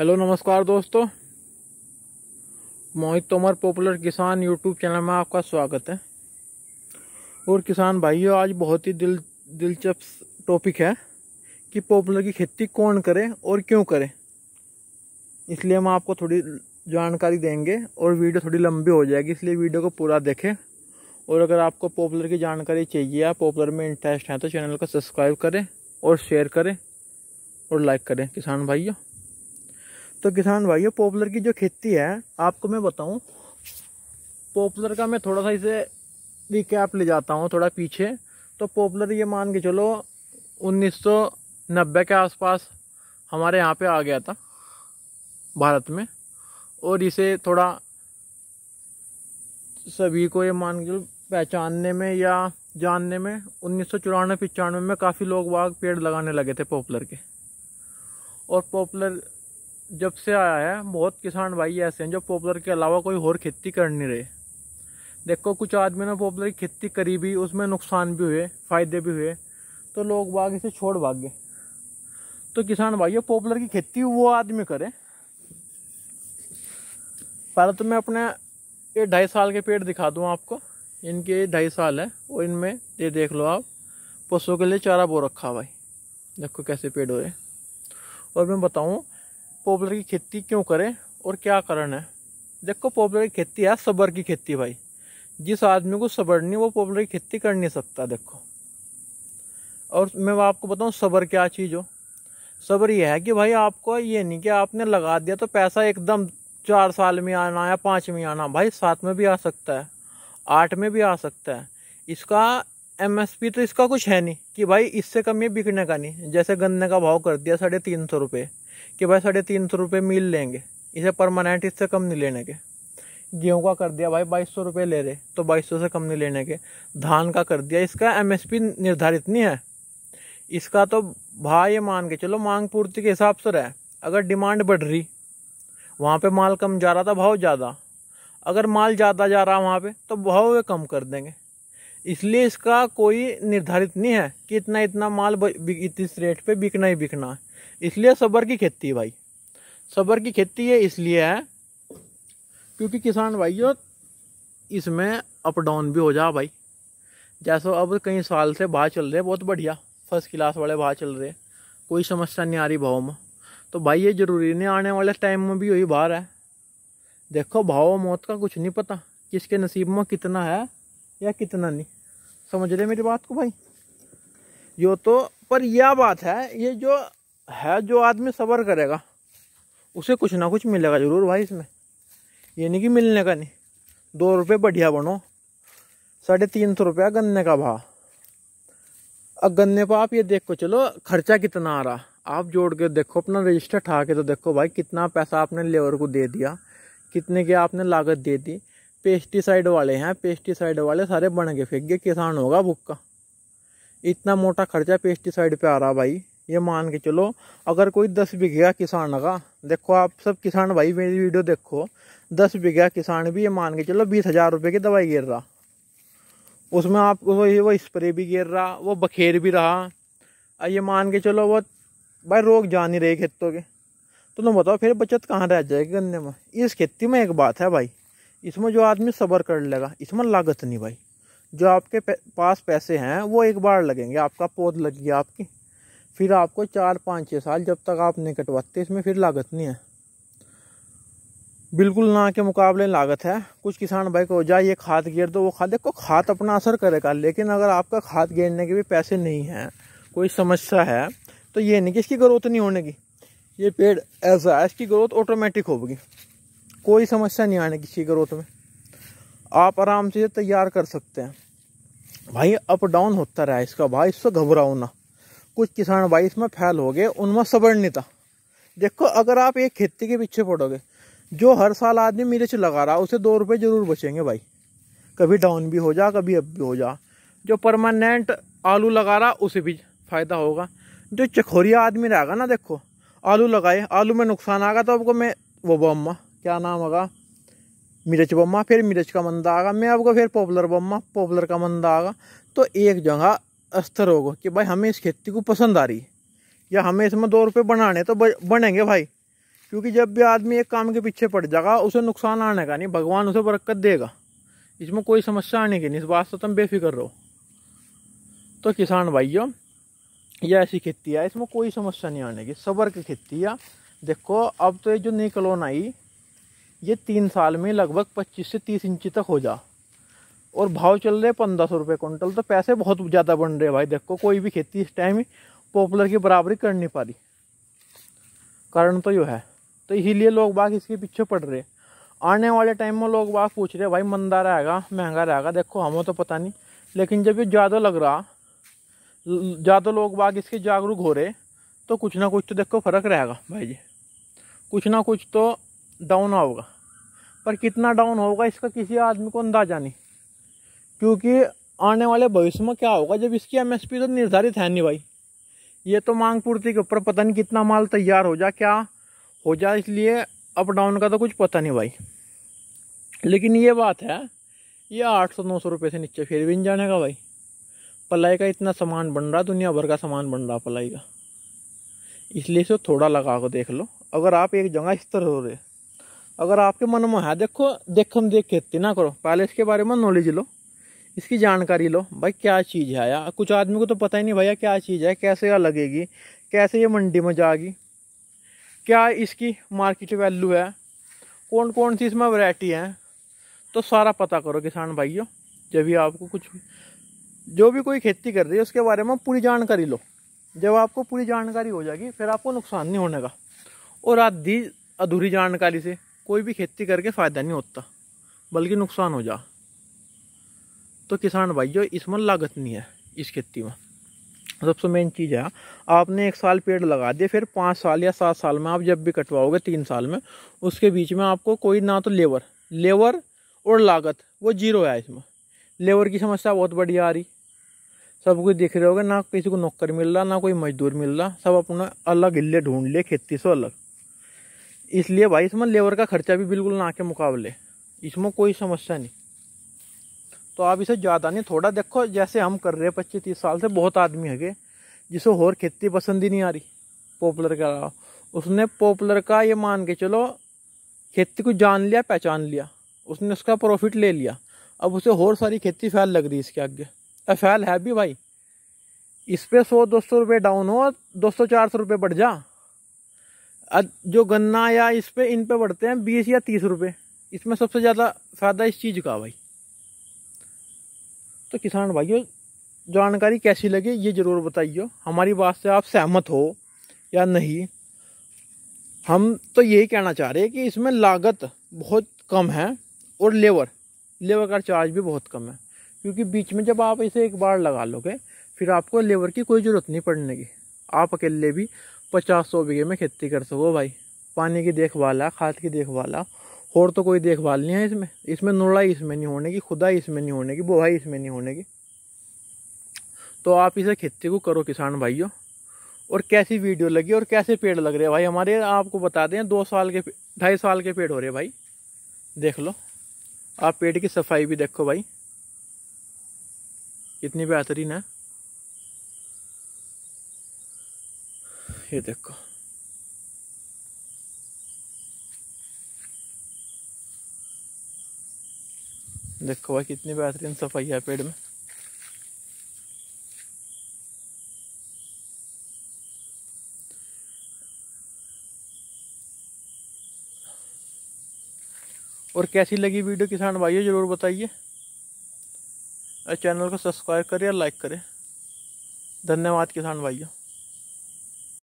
hello नमस्कार दोस्तों Mohit Tomar popular किसान यूट्यूब चैनल में आपका स्वागत है और किसान भाइयों आज बहुत ही दिल दिलचस्प टॉपिक है कि पॉपुलर की खेती कौन करे और क्यों करे इसलिए हम आपको थोड़ी जानकारी देंगे और वीडियो थोड़ी लंबी हो जाएगी इसलिए वीडियो को पूरा देखें और अगर आपको पॉपुलर की जानकारी चाहिए या पॉपुलर में इंटरेस्ट है तो चैनल को सब्सक्राइब करें और शेयर करें और लाइक करें किसान भाइयों तो किसान भाइयों पॉपुलर की जो खेती है आपको मैं बताऊं पॉपुलर का मैं थोड़ा सा इसे रिकैप ले जाता हूं थोड़ा पीछे तो पॉपुलर ये मान के चलो 1990 के आसपास हमारे यहाँ पे आ गया था भारत में और इसे थोड़ा सभी को ये मान के पहचानने में या जानने में उन्नीस सौ चौरानवे में काफ़ी लोग वाग पेड़ लगाने लगे थे पॉपुलर के और पॉपुलर जब से आया है बहुत किसान भाई ऐसे हैं जो पॉपुलर के अलावा कोई और खेती कर नहीं रहे देखो कुछ आदमी ने पॉपुलर की खेती करी भी उसमें नुकसान भी हुए फ़ायदे भी हुए तो लोग बाग इसे छोड़ भाग गए तो किसान भाइयों पॉपुलर की खेती वो आदमी करे पहले तो मैं अपने ये ढाई साल के पेड़ दिखा दूँ आपको इनके ढाई साल है और इनमें ये देख लो आप पशुओं के लिए चारा बो रखा भाई देखो कैसे पेड़ हो रहे और मैं बताऊँ पॉपुलर की खेती क्यों करें और क्या कारण है देखो पॉपुलर की खेती है सबर की खेती भाई जिस आदमी को सबर नहीं वो पॉपुलर की खेती कर नहीं सकता देखो और मैं आपको बताऊँ सबर क्या चीज़ हो सबर यह है कि भाई आपको ये नहीं कि आपने लगा दिया तो पैसा एकदम चार साल में आना या पाँच में आना भाई सात में भी आ सकता है आठ में भी आ सकता है इसका एमएसपी तो इसका कुछ है नहीं कि भाई इससे कम ये बिकने का नहीं जैसे गन्ने का भाव कर दिया साढ़े तीन सौ रुपये कि भाई साढ़े तीन सौ रुपये मील लेंगे इसे परमानेंट इससे कम नहीं लेने के गेहूँ का कर दिया भाई बाईस सौ रुपये ले रहे तो बाईस सौ से कम नहीं लेने के धान का कर दिया इसका एमएसपी निर्धारित नहीं है इसका तो भाव ये मान के चलो मांग पूर्ति के हिसाब से रहे अगर डिमांड बढ़ रही वहाँ पर माल कम जा रहा था भाव ज़्यादा अगर माल ज़्यादा जा रहा वहाँ पर तो भाव वे कम कर देंगे इसलिए इसका कोई निर्धारित नहीं है कि इतना इतना माल इस रेट पे बिकना ही बिकना है इसलिए सबर की खेती है भाई सबर की खेती है इसलिए है क्योंकि किसान भाइयों इसमें अप डाउन भी हो जा भाई जैसे अब कई साल से भाव चल रहे बहुत बढ़िया फर्स्ट क्लास वाले भाव चल रहे कोई समस्या नहीं आ रही भाव में तो भाई ये ज़रूरी नहीं आने वाले टाइम में भी वही बाहर है देखो भाव मौत का कुछ नहीं पता किसके नसीब में कितना है या कितना नहीं समझ रहे मेरी बात को भाई यो तो पर यह बात है ये जो है जो आदमी सबर करेगा उसे कुछ ना कुछ मिलेगा ज़रूर भाई इसमें ये नहीं कि मिलने का नहीं दो रुपये बढ़िया बनो साढ़े तीन सौ रुपया गन्ने का भाव अब गन्ने पर आप ये देखो चलो खर्चा कितना आ रहा आप जोड़ के देखो अपना रजिस्टर ठा के तो देखो भाई कितना पैसा आपने लेबर को दे दिया कितने की आपने लागत दे दी पेस्टिसाइड वाले हैं पेस्टिसाइड वाले सारे बन के फेंक गए किसान होगा भुक्का इतना मोटा खर्चा पेस्टिसाइड पे आ रहा भाई ये मान के चलो अगर कोई दस बीघा किसान का देखो आप सब किसान भाई मेरी वीडियो देखो दस बीघा किसान भी ये मान के चलो बीस हज़ार रुपये की दवाई गिर रहा उसमें आप वो वो स्प्रे भी गिर रहा वो बखेर भी रहा और ये मान के चलो वो भाई रोग जा नहीं रही खेतों के तो तुम बताओ फिर बचत कहाँ रह जाएगी गन्ने में इस खेती में एक बात है भाई इसमें जो आदमी सब्र कर लेगा इसमें लागत नहीं भाई जो आपके पास पैसे हैं वो एक बार लगेंगे आपका पौध लग गया आपकी फिर आपको चार पाँच छः साल जब तक आप नहीं कटवाते इसमें फिर लागत नहीं है बिल्कुल ना के मुकाबले लागत है कुछ किसान भाई को जाए ये खाद गेर दो तो वो खाद देखो खाद अपना असर करेगा लेकिन अगर आपका खाद गेरने के भी पैसे नहीं हैं कोई समस्या है तो ये नहीं कि इसकी ग्रोथ नहीं होने की ये पेड़ ऐसा है इसकी ग्रोथ ऑटोमेटिक होगी कोई समस्या नहीं आने की इसकी ग्रोथ में आप आराम से तैयार कर सकते हैं भाई अप डाउन होता रहा है इसका भाई इससे घबराओ ना कुछ किसान भाई इसमें फैल हो गए उनमें सबर था देखो अगर आप एक खेती के पीछे पड़ोगे जो हर साल आदमी मिर्च लगा रहा उसे दो रुपये जरूर बचेंगे भाई कभी डाउन भी हो जा कभी अप भी हो जा जो परमानेंट आलू लगा रहा उसे भी फ़ायदा होगा जो चखोरिया आदमी रहेगा ना देखो आलू लगाए आलू में नुकसान आगा तो आपको मैं वो बम्मा क्या नाम होगा मिर्च बम्मा फिर मिर्च का मंदा आगा मैं आपको फिर पॉपुलर बम्मा पॉपुलर का मंदा आगा तो एक जगह स्तर होगा कि भाई हमें इस खेती को पसंद आ रही है या हमें इसमें दो रुपये बनाने तो बनेंगे भाई क्योंकि जब भी आदमी एक काम के पीछे पड़ जाएगा उसे नुकसान आने का नहीं भगवान उसे बरकत देगा इसमें कोई समस्या आने की नहीं इस बात से तुम बेफिक्र रहो तो किसान भाइयों ये ऐसी खेती है इसमें कोई समस्या नहीं आने की सबर की खेती है देखो अब तो ये जो नई कलोन आई ये तीन साल में लगभग पच्चीस से तीस इंची तक हो जा और भाव चल रहे पंद्रह सौ रुपये कुंटल तो पैसे बहुत ज़्यादा बन रहे भाई देखो कोई भी खेती इस टाइम पॉपुलर की बराबरी कर नहीं पा रही कारण तो यो है तो इसीलिए लोग बाग इसके पीछे पड़ रहे आने वाले टाइम में लोग बाग पूछ रहे भाई मंदा रहेगा महंगा रहेगा देखो हमें तो पता नहीं लेकिन जब ये ज़्यादा लग रहा ज़्यादा लोग बाग इसके जागरूक हो रहे तो कुछ ना कुछ तो देखो फ़र्क रहेगा भाई जी कुछ ना कुछ तो डाउन होगा पर कितना डाउन होगा इसका किसी आदमी को अंदाजा नहीं क्योंकि आने वाले भविष्य में क्या होगा जब इसकी एम तो निर्धारित है नहीं भाई ये तो मांग पूर्ति के ऊपर पता नहीं कितना माल तैयार हो जाए क्या हो जाए इसलिए अप डाउन का तो कुछ पता नहीं भाई लेकिन ये बात है ये आठ सौ नौ सौ रुपये से नीचे फिर भी नहीं जाने का भाई पलाई का इतना सामान बन रहा दुनिया भर का सामान बन रहा पलाई का इसलिए इसे थोड़ा लगा कर देख लो अगर आप एक जगह स्तर हो रहे अगर आपके मन में है देखो देख हम देख खेती ना करो पहले इसके बारे में नॉलेज लो इसकी जानकारी लो भाई क्या चीज़ है यार कुछ आदमी को तो पता ही नहीं भैया क्या चीज़ है कैसे यह लगेगी कैसे ये मंडी में जाएगी क्या इसकी मार्केट वैल्यू है कौन कौन सी इसमें वैरायटी है तो सारा पता करो किसान भाइयों जब भी आपको कुछ जो भी कोई खेती कर रही है उसके बारे में पूरी जानकारी लो जब आपको पूरी जानकारी हो जाएगी फिर आपको नुकसान नहीं होने का और आधी अधूरी जानकारी से कोई भी खेती करके फ़ायदा नहीं होता बल्कि नुकसान हो जा तो किसान भाई जो इसमें लागत नहीं है इस खेती में सबसे मेन चीज़ है आपने एक साल पेड़ लगा दिया फिर पाँच साल या सात साल में आप जब भी कटवाओगे तीन साल में उसके बीच में आपको कोई ना तो लेबर लेबर और लागत वो जीरो है इसमें लेबर की समस्या बहुत बढ़िया आ रही सब कुछ देख रहे होगा ना किसी को नौकर मिल रहा ना कोई मजदूर मिल रहा सब अपना अलग हिले ढूंढ लिए खेती से अलग इसलिए भाई इसमें लेबर का खर्चा भी बिल्कुल ना के मुकाबले इसमें कोई समस्या नहीं तो आप इसे ज़्यादा नहीं थोड़ा देखो जैसे हम कर रहे हैं पच्चीस तीस साल से बहुत आदमी है जिसे और खेती पसंद ही नहीं आ रही पॉपुलर के अलावा उसने पॉपुलर का ये मान के चलो खेती को जान लिया पहचान लिया उसने उसका प्रॉफिट ले लिया अब उसे और सारी खेती फैल लग रही इसके आगे अब फैल है भी भाई इस पर सौ दो सौ रुपये डाउन हो दो सौ चार सौ रुपये बढ़ जा जो गन्ना या इस पर इन पे बढ़ते हैं बीस या तीस रुपये इसमें सबसे ज़्यादा फ़ायदा इस चीज़ का भाई तो किसान भाइयों जानकारी कैसी लगे ये ज़रूर बताइए हमारी बात से आप सहमत हो या नहीं हम तो यही कहना चाह रहे हैं कि इसमें लागत बहुत कम है और लेबर लेबर का चार्ज भी बहुत कम है क्योंकि बीच में जब आप इसे एक बार लगा लोगे फिर आपको लेबर की कोई ज़रूरत नहीं पड़ने की आप अकेले भी पचास सौ बीघे में खेती कर सको भाई पानी की देखभाल है खाद की देखभाल है और तो कोई देखभाल नहीं है इसमें इसमें नुड़ाई इसमें नहीं होने की खुदाई इसमें नहीं होने की बुआई इसमें नहीं होने की तो आप इसे खेती को करो किसान भाइयों और कैसी वीडियो लगी और कैसे पेड़ लग रहे हैं भाई हमारे आपको बता दें दो साल के ढाई साल के पेड़ हो रहे हैं भाई देख लो आप पेड़ की सफाई भी देखो भाई कितनी बेहतरीन है ये देखो देखो भाई कितनी बेहतरीन सफाई है पेड़ में और कैसी लगी वीडियो किसान भाइयों ज़रूर बताइए और चैनल को सब्सक्राइब करें या लाइक करें धन्यवाद किसान भाइयों